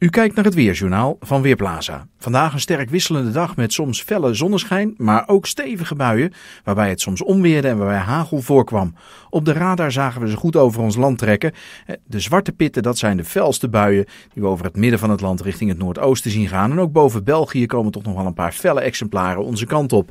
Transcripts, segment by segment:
U kijkt naar het Weerjournaal van Weerplaza. Vandaag een sterk wisselende dag met soms felle zonneschijn, maar ook stevige buien, waarbij het soms onweerde en waarbij hagel voorkwam. Op de radar zagen we ze goed over ons land trekken. Eh, de zwarte pitten, dat zijn de felste buien die we over het midden van het land richting het noordoosten zien gaan. En ook boven België komen toch nog wel een paar felle exemplaren onze kant op.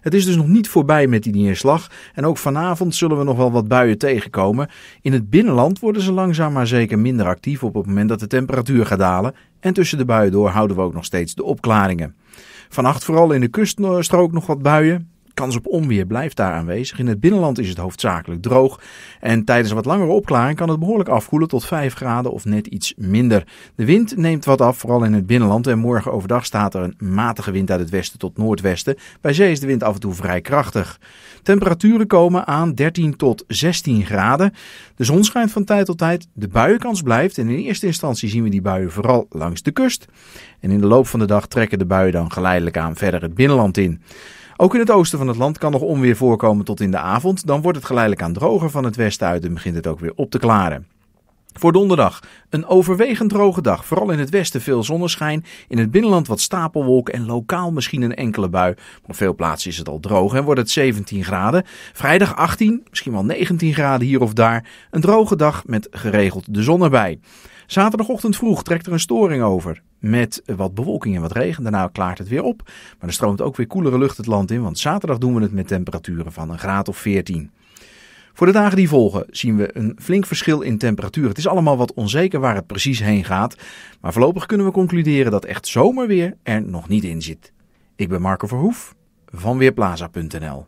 Het is dus nog niet voorbij met die neerslag en ook vanavond zullen we nog wel wat buien tegenkomen. In het binnenland worden ze langzaam maar zeker minder actief op het moment dat de temperatuur gaat dalen. En tussen de buien door houden we ook nog steeds de opklaringen. Vannacht vooral in de kuststrook nog wat buien. Kans op onweer blijft daar aanwezig. In het binnenland is het hoofdzakelijk droog. En tijdens een wat langere opklaring kan het behoorlijk afkoelen tot 5 graden of net iets minder. De wind neemt wat af, vooral in het binnenland. En morgen overdag staat er een matige wind uit het westen tot noordwesten. Bij zee is de wind af en toe vrij krachtig. Temperaturen komen aan 13 tot 16 graden. De zon schijnt van tijd tot tijd. De buienkans blijft. En in eerste instantie zien we die buien vooral langs de kust. En in de loop van de dag trekken de buien dan geleidelijk aan verder het binnenland in. Ook in het oosten van het land kan nog onweer voorkomen tot in de avond. Dan wordt het geleidelijk aan droger van het westen uit en begint het ook weer op te klaren. Voor donderdag een overwegend droge dag. Vooral in het westen veel zonneschijn. In het binnenland wat stapelwolken en lokaal misschien een enkele bui. Maar op veel plaatsen is het al droog en wordt het 17 graden. Vrijdag 18, misschien wel 19 graden hier of daar. Een droge dag met geregeld de zon erbij. Zaterdagochtend vroeg trekt er een storing over. Met wat bewolking en wat regen. Daarna klaart het weer op. Maar er stroomt ook weer koelere lucht het land in. Want zaterdag doen we het met temperaturen van een graad of 14. Voor de dagen die volgen zien we een flink verschil in temperatuur. Het is allemaal wat onzeker waar het precies heen gaat. Maar voorlopig kunnen we concluderen dat echt zomerweer er nog niet in zit. Ik ben Marco Verhoef van Weerplaza.nl